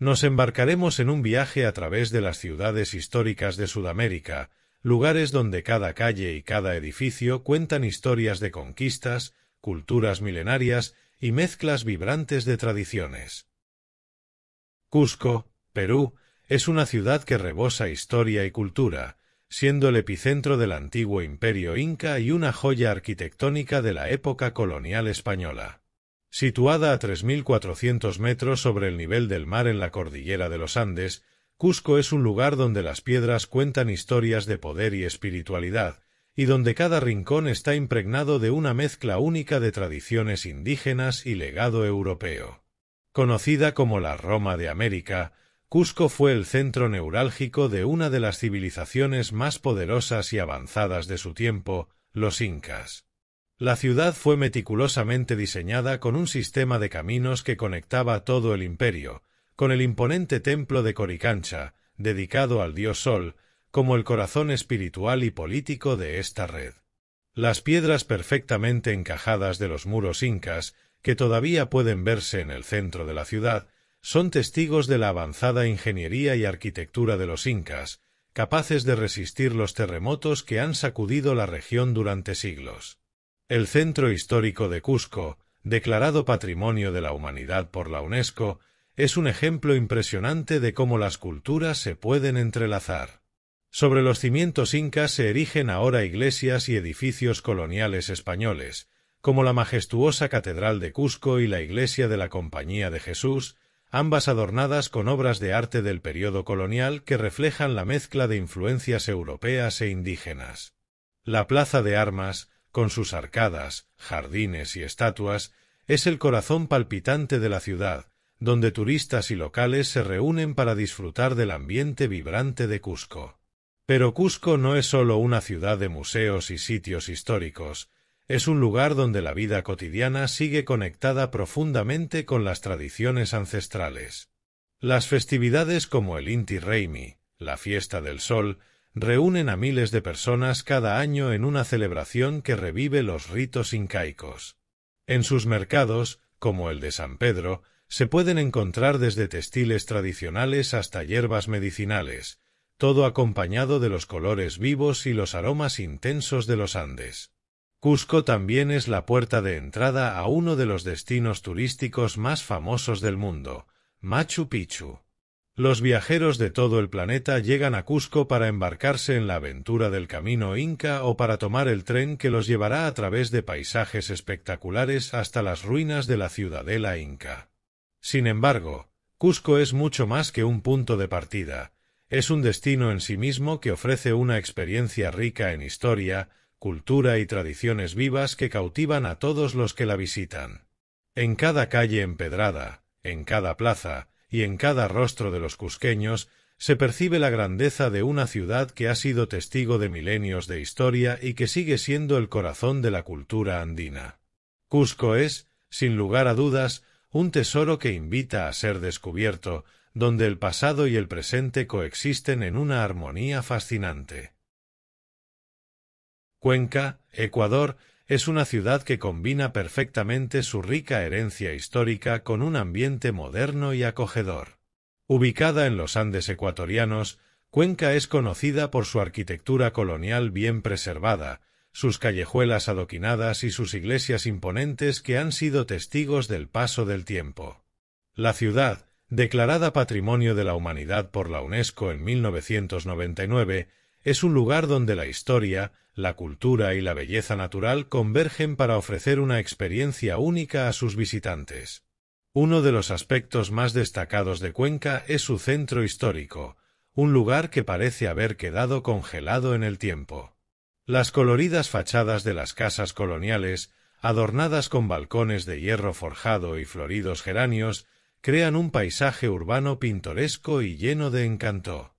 nos embarcaremos en un viaje a través de las ciudades históricas de Sudamérica, lugares donde cada calle y cada edificio cuentan historias de conquistas, culturas milenarias y mezclas vibrantes de tradiciones. Cusco, Perú, es una ciudad que rebosa historia y cultura, siendo el epicentro del antiguo imperio inca y una joya arquitectónica de la época colonial española. Situada a 3.400 metros sobre el nivel del mar en la cordillera de los Andes, Cusco es un lugar donde las piedras cuentan historias de poder y espiritualidad, y donde cada rincón está impregnado de una mezcla única de tradiciones indígenas y legado europeo. Conocida como la Roma de América, Cusco fue el centro neurálgico de una de las civilizaciones más poderosas y avanzadas de su tiempo, los incas. La ciudad fue meticulosamente diseñada con un sistema de caminos que conectaba todo el imperio, con el imponente templo de Coricancha, dedicado al dios Sol, como el corazón espiritual y político de esta red. Las piedras perfectamente encajadas de los muros incas, que todavía pueden verse en el centro de la ciudad, son testigos de la avanzada ingeniería y arquitectura de los incas, capaces de resistir los terremotos que han sacudido la región durante siglos. El Centro Histórico de Cusco, declarado Patrimonio de la Humanidad por la UNESCO, es un ejemplo impresionante de cómo las culturas se pueden entrelazar. Sobre los cimientos incas se erigen ahora iglesias y edificios coloniales españoles, como la majestuosa Catedral de Cusco y la Iglesia de la Compañía de Jesús, ambas adornadas con obras de arte del periodo colonial que reflejan la mezcla de influencias europeas e indígenas. La Plaza de Armas, con sus arcadas, jardines y estatuas, es el corazón palpitante de la ciudad, donde turistas y locales se reúnen para disfrutar del ambiente vibrante de Cusco. Pero Cusco no es sólo una ciudad de museos y sitios históricos, es un lugar donde la vida cotidiana sigue conectada profundamente con las tradiciones ancestrales. Las festividades como el Inti Reimi, la fiesta del sol, reúnen a miles de personas cada año en una celebración que revive los ritos incaicos. En sus mercados, como el de San Pedro, se pueden encontrar desde textiles tradicionales hasta hierbas medicinales, todo acompañado de los colores vivos y los aromas intensos de los Andes. Cusco también es la puerta de entrada a uno de los destinos turísticos más famosos del mundo, Machu Picchu los viajeros de todo el planeta llegan a Cusco para embarcarse en la aventura del camino inca o para tomar el tren que los llevará a través de paisajes espectaculares hasta las ruinas de la ciudadela inca. Sin embargo, Cusco es mucho más que un punto de partida, es un destino en sí mismo que ofrece una experiencia rica en historia, cultura y tradiciones vivas que cautivan a todos los que la visitan. En cada calle empedrada, en cada plaza, y en cada rostro de los cusqueños se percibe la grandeza de una ciudad que ha sido testigo de milenios de historia y que sigue siendo el corazón de la cultura andina. Cusco es, sin lugar a dudas, un tesoro que invita a ser descubierto, donde el pasado y el presente coexisten en una armonía fascinante. Cuenca, Ecuador, es una ciudad que combina perfectamente su rica herencia histórica con un ambiente moderno y acogedor. Ubicada en los Andes ecuatorianos, Cuenca es conocida por su arquitectura colonial bien preservada, sus callejuelas adoquinadas y sus iglesias imponentes que han sido testigos del paso del tiempo. La ciudad, declarada Patrimonio de la Humanidad por la UNESCO en 1999, es un lugar donde la historia, la cultura y la belleza natural convergen para ofrecer una experiencia única a sus visitantes. Uno de los aspectos más destacados de Cuenca es su centro histórico, un lugar que parece haber quedado congelado en el tiempo. Las coloridas fachadas de las casas coloniales, adornadas con balcones de hierro forjado y floridos geranios, crean un paisaje urbano pintoresco y lleno de encanto.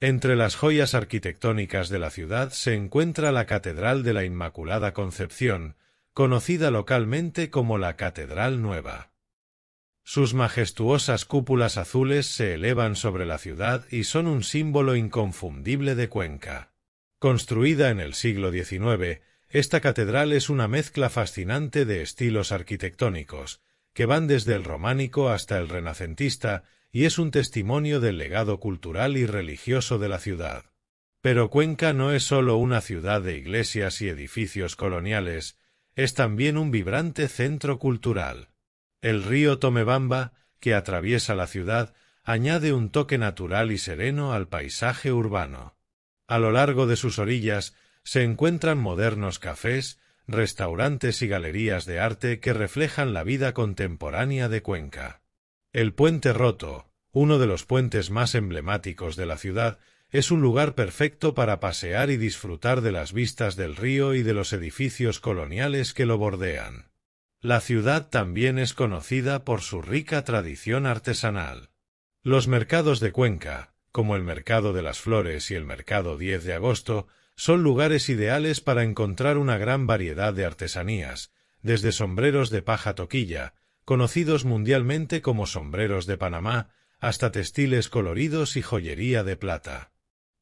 Entre las joyas arquitectónicas de la ciudad se encuentra la Catedral de la Inmaculada Concepción, conocida localmente como la Catedral Nueva. Sus majestuosas cúpulas azules se elevan sobre la ciudad y son un símbolo inconfundible de Cuenca. Construida en el siglo XIX, esta catedral es una mezcla fascinante de estilos arquitectónicos, que van desde el románico hasta el renacentista, y es un testimonio del legado cultural y religioso de la ciudad. Pero Cuenca no es sólo una ciudad de iglesias y edificios coloniales, es también un vibrante centro cultural. El río Tomebamba, que atraviesa la ciudad, añade un toque natural y sereno al paisaje urbano. A lo largo de sus orillas se encuentran modernos cafés, restaurantes y galerías de arte que reflejan la vida contemporánea de Cuenca. El Puente Roto, uno de los puentes más emblemáticos de la ciudad, es un lugar perfecto para pasear y disfrutar de las vistas del río y de los edificios coloniales que lo bordean. La ciudad también es conocida por su rica tradición artesanal. Los mercados de Cuenca, como el Mercado de las Flores y el Mercado 10 de Agosto, son lugares ideales para encontrar una gran variedad de artesanías, desde sombreros de paja toquilla, conocidos mundialmente como sombreros de Panamá, hasta textiles coloridos y joyería de plata.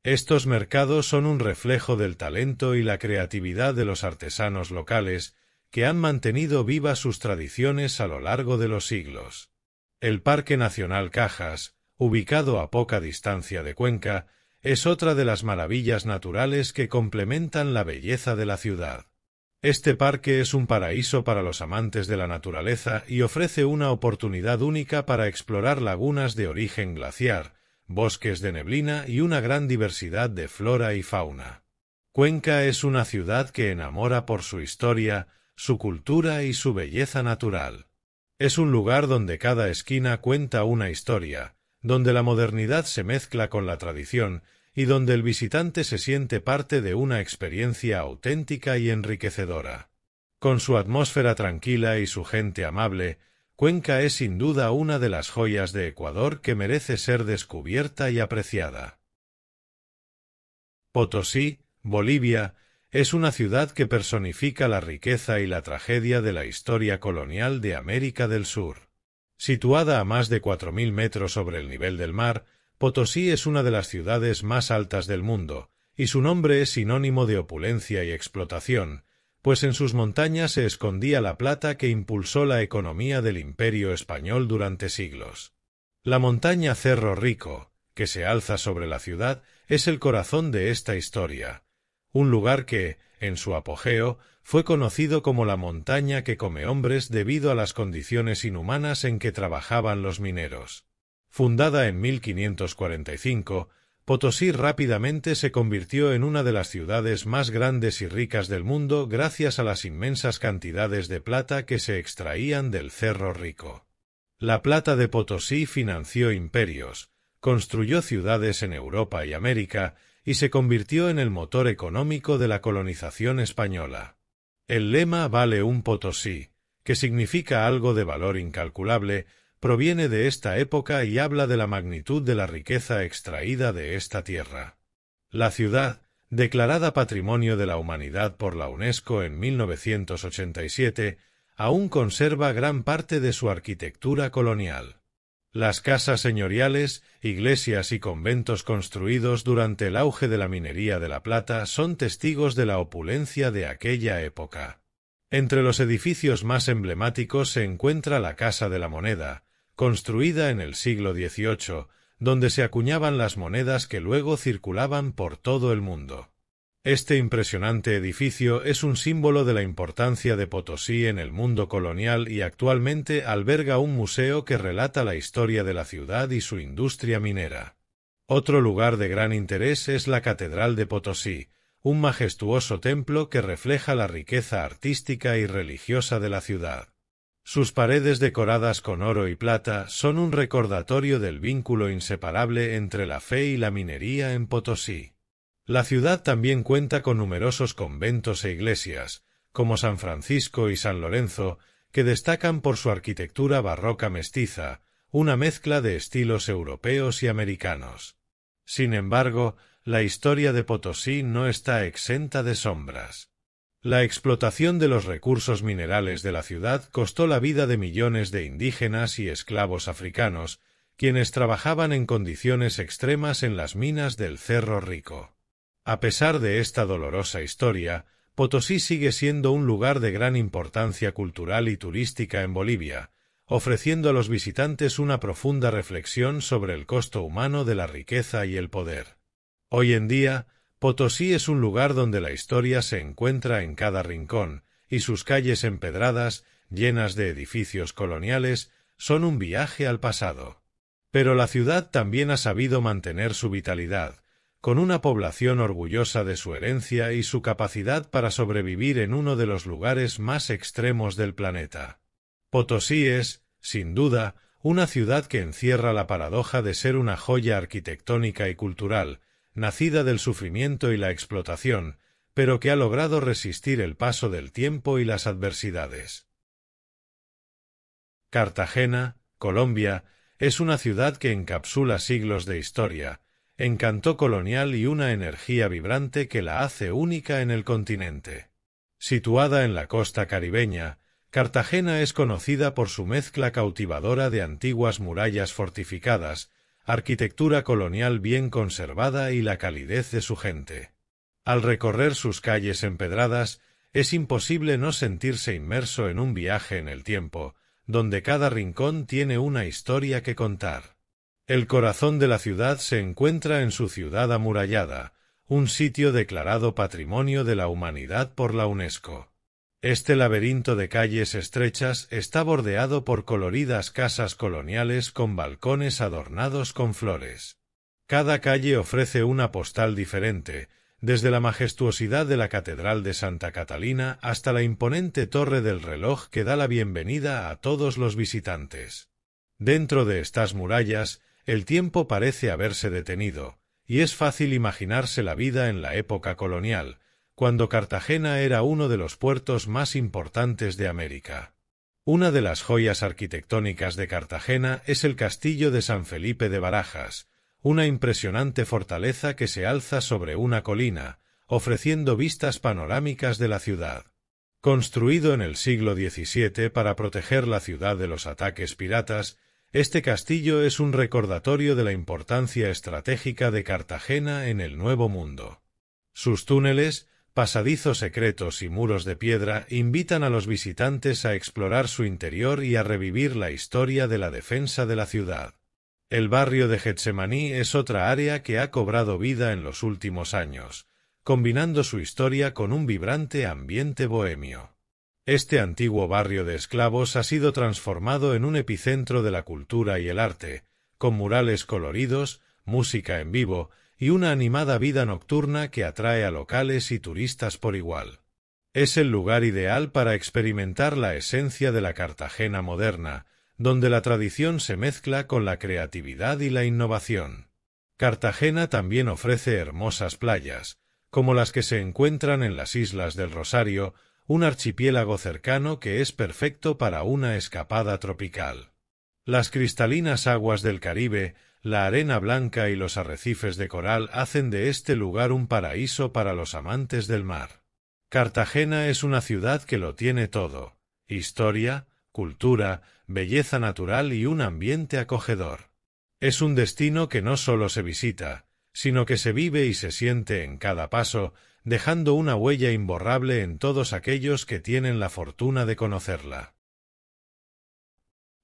Estos mercados son un reflejo del talento y la creatividad de los artesanos locales, que han mantenido vivas sus tradiciones a lo largo de los siglos. El Parque Nacional Cajas, ubicado a poca distancia de Cuenca, es otra de las maravillas naturales que complementan la belleza de la ciudad. Este parque es un paraíso para los amantes de la naturaleza y ofrece una oportunidad única para explorar lagunas de origen glaciar, bosques de neblina y una gran diversidad de flora y fauna. Cuenca es una ciudad que enamora por su historia, su cultura y su belleza natural. Es un lugar donde cada esquina cuenta una historia, donde la modernidad se mezcla con la tradición y donde el visitante se siente parte de una experiencia auténtica y enriquecedora. Con su atmósfera tranquila y su gente amable, Cuenca es sin duda una de las joyas de Ecuador que merece ser descubierta y apreciada. Potosí, Bolivia, es una ciudad que personifica la riqueza y la tragedia de la historia colonial de América del Sur. Situada a más de cuatro mil metros sobre el nivel del mar, Potosí es una de las ciudades más altas del mundo, y su nombre es sinónimo de opulencia y explotación, pues en sus montañas se escondía la plata que impulsó la economía del imperio español durante siglos. La montaña Cerro Rico, que se alza sobre la ciudad, es el corazón de esta historia, un lugar que, en su apogeo, fue conocido como la montaña que come hombres debido a las condiciones inhumanas en que trabajaban los mineros. Fundada en 1545, Potosí rápidamente se convirtió en una de las ciudades más grandes y ricas del mundo gracias a las inmensas cantidades de plata que se extraían del Cerro Rico. La plata de Potosí financió imperios, construyó ciudades en Europa y América y se convirtió en el motor económico de la colonización española. El lema Vale un Potosí, que significa algo de valor incalculable, proviene de esta época y habla de la magnitud de la riqueza extraída de esta tierra. La ciudad, declarada Patrimonio de la Humanidad por la UNESCO en 1987, aún conserva gran parte de su arquitectura colonial. Las casas señoriales, iglesias y conventos construidos durante el auge de la minería de la plata son testigos de la opulencia de aquella época. Entre los edificios más emblemáticos se encuentra la Casa de la Moneda, construida en el siglo XVIII, donde se acuñaban las monedas que luego circulaban por todo el mundo. Este impresionante edificio es un símbolo de la importancia de Potosí en el mundo colonial y actualmente alberga un museo que relata la historia de la ciudad y su industria minera. Otro lugar de gran interés es la Catedral de Potosí, un majestuoso templo que refleja la riqueza artística y religiosa de la ciudad. Sus paredes decoradas con oro y plata son un recordatorio del vínculo inseparable entre la fe y la minería en Potosí. La ciudad también cuenta con numerosos conventos e iglesias, como San Francisco y San Lorenzo, que destacan por su arquitectura barroca mestiza, una mezcla de estilos europeos y americanos. Sin embargo, la historia de Potosí no está exenta de sombras. La explotación de los recursos minerales de la ciudad costó la vida de millones de indígenas y esclavos africanos, quienes trabajaban en condiciones extremas en las minas del Cerro Rico. A pesar de esta dolorosa historia, Potosí sigue siendo un lugar de gran importancia cultural y turística en Bolivia, ofreciendo a los visitantes una profunda reflexión sobre el costo humano de la riqueza y el poder. Hoy en día, Potosí es un lugar donde la historia se encuentra en cada rincón, y sus calles empedradas, llenas de edificios coloniales, son un viaje al pasado. Pero la ciudad también ha sabido mantener su vitalidad, con una población orgullosa de su herencia y su capacidad para sobrevivir en uno de los lugares más extremos del planeta. Potosí es, sin duda, una ciudad que encierra la paradoja de ser una joya arquitectónica y cultural, nacida del sufrimiento y la explotación, pero que ha logrado resistir el paso del tiempo y las adversidades. Cartagena, Colombia, es una ciudad que encapsula siglos de historia, encanto colonial y una energía vibrante que la hace única en el continente. Situada en la costa caribeña, Cartagena es conocida por su mezcla cautivadora de antiguas murallas fortificadas, arquitectura colonial bien conservada y la calidez de su gente. Al recorrer sus calles empedradas, es imposible no sentirse inmerso en un viaje en el tiempo, donde cada rincón tiene una historia que contar. El corazón de la ciudad se encuentra en su ciudad amurallada, un sitio declarado Patrimonio de la Humanidad por la UNESCO. Este laberinto de calles estrechas está bordeado por coloridas casas coloniales con balcones adornados con flores. Cada calle ofrece una postal diferente, desde la majestuosidad de la Catedral de Santa Catalina hasta la imponente torre del reloj que da la bienvenida a todos los visitantes. Dentro de estas murallas, el tiempo parece haberse detenido, y es fácil imaginarse la vida en la época colonial, cuando Cartagena era uno de los puertos más importantes de América. Una de las joyas arquitectónicas de Cartagena es el castillo de San Felipe de Barajas, una impresionante fortaleza que se alza sobre una colina, ofreciendo vistas panorámicas de la ciudad. Construido en el siglo XVII para proteger la ciudad de los ataques piratas, este castillo es un recordatorio de la importancia estratégica de Cartagena en el Nuevo Mundo. Sus túneles, Pasadizos secretos y muros de piedra invitan a los visitantes a explorar su interior y a revivir la historia de la defensa de la ciudad. El barrio de Getsemaní es otra área que ha cobrado vida en los últimos años, combinando su historia con un vibrante ambiente bohemio. Este antiguo barrio de esclavos ha sido transformado en un epicentro de la cultura y el arte, con murales coloridos, música en vivo y una animada vida nocturna que atrae a locales y turistas por igual. Es el lugar ideal para experimentar la esencia de la Cartagena moderna, donde la tradición se mezcla con la creatividad y la innovación. Cartagena también ofrece hermosas playas, como las que se encuentran en las Islas del Rosario, un archipiélago cercano que es perfecto para una escapada tropical. Las cristalinas aguas del Caribe la arena blanca y los arrecifes de coral hacen de este lugar un paraíso para los amantes del mar. Cartagena es una ciudad que lo tiene todo, historia, cultura, belleza natural y un ambiente acogedor. Es un destino que no solo se visita, sino que se vive y se siente en cada paso, dejando una huella imborrable en todos aquellos que tienen la fortuna de conocerla.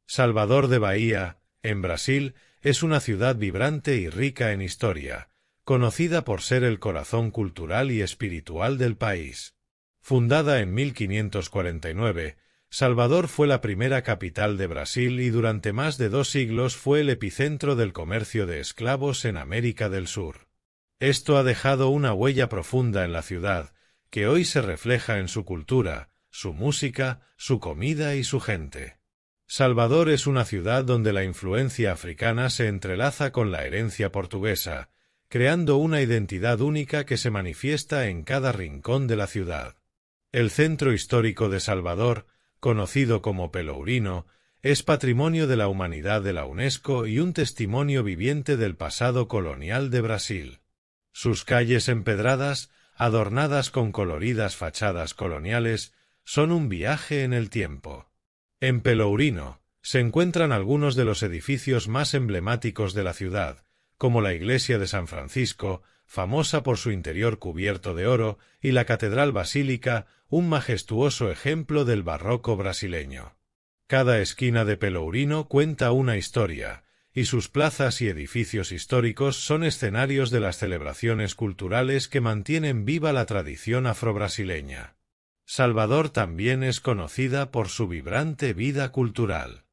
Salvador de Bahía, en Brasil, es una ciudad vibrante y rica en historia, conocida por ser el corazón cultural y espiritual del país. Fundada en 1549, Salvador fue la primera capital de Brasil y durante más de dos siglos fue el epicentro del comercio de esclavos en América del Sur. Esto ha dejado una huella profunda en la ciudad, que hoy se refleja en su cultura, su música, su comida y su gente. Salvador es una ciudad donde la influencia africana se entrelaza con la herencia portuguesa, creando una identidad única que se manifiesta en cada rincón de la ciudad. El centro histórico de Salvador, conocido como Pelourino, es patrimonio de la humanidad de la UNESCO y un testimonio viviente del pasado colonial de Brasil. Sus calles empedradas, adornadas con coloridas fachadas coloniales, son un viaje en el tiempo. En Pelourino, se encuentran algunos de los edificios más emblemáticos de la ciudad, como la iglesia de San Francisco, famosa por su interior cubierto de oro, y la Catedral Basílica, un majestuoso ejemplo del barroco brasileño. Cada esquina de Pelourino cuenta una historia, y sus plazas y edificios históricos son escenarios de las celebraciones culturales que mantienen viva la tradición afrobrasileña. Salvador también es conocida por su vibrante vida cultural.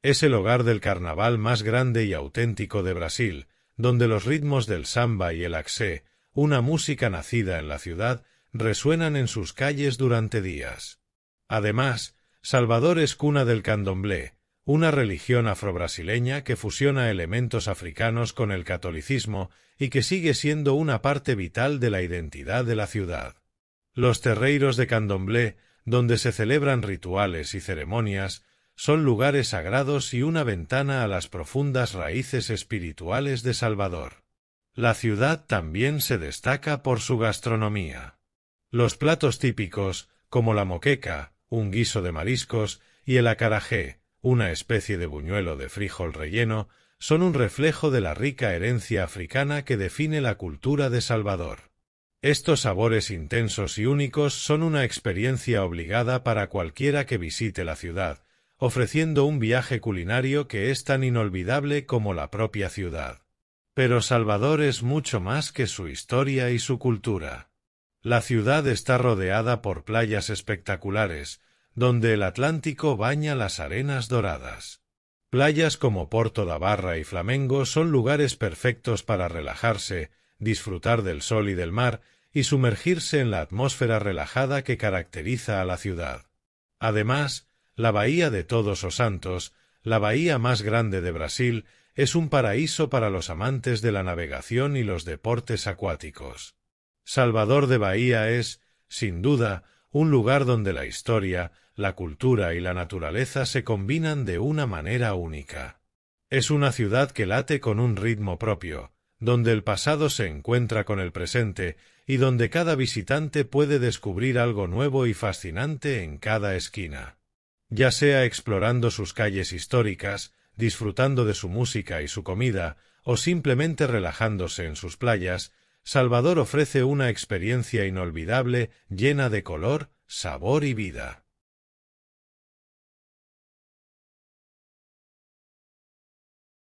Es el hogar del carnaval más grande y auténtico de Brasil, donde los ritmos del samba y el axé, una música nacida en la ciudad, resuenan en sus calles durante días. Además, Salvador es cuna del candomblé, una religión afrobrasileña que fusiona elementos africanos con el catolicismo y que sigue siendo una parte vital de la identidad de la ciudad. Los terreiros de Candomblé, donde se celebran rituales y ceremonias, son lugares sagrados y una ventana a las profundas raíces espirituales de Salvador. La ciudad también se destaca por su gastronomía. Los platos típicos, como la moqueca, un guiso de mariscos, y el acarajé, una especie de buñuelo de frijol relleno, son un reflejo de la rica herencia africana que define la cultura de Salvador. Estos sabores intensos y únicos son una experiencia obligada para cualquiera que visite la ciudad, ofreciendo un viaje culinario que es tan inolvidable como la propia ciudad. Pero Salvador es mucho más que su historia y su cultura. La ciudad está rodeada por playas espectaculares, donde el Atlántico baña las arenas doradas. Playas como Porto da Barra y Flamengo son lugares perfectos para relajarse, disfrutar del sol y del mar y sumergirse en la atmósfera relajada que caracteriza a la ciudad. Además, la Bahía de Todos los Santos, la bahía más grande de Brasil, es un paraíso para los amantes de la navegación y los deportes acuáticos. Salvador de Bahía es, sin duda, un lugar donde la historia, la cultura y la naturaleza se combinan de una manera única. Es una ciudad que late con un ritmo propio, donde el pasado se encuentra con el presente y donde cada visitante puede descubrir algo nuevo y fascinante en cada esquina. Ya sea explorando sus calles históricas, disfrutando de su música y su comida, o simplemente relajándose en sus playas, Salvador ofrece una experiencia inolvidable llena de color, sabor y vida.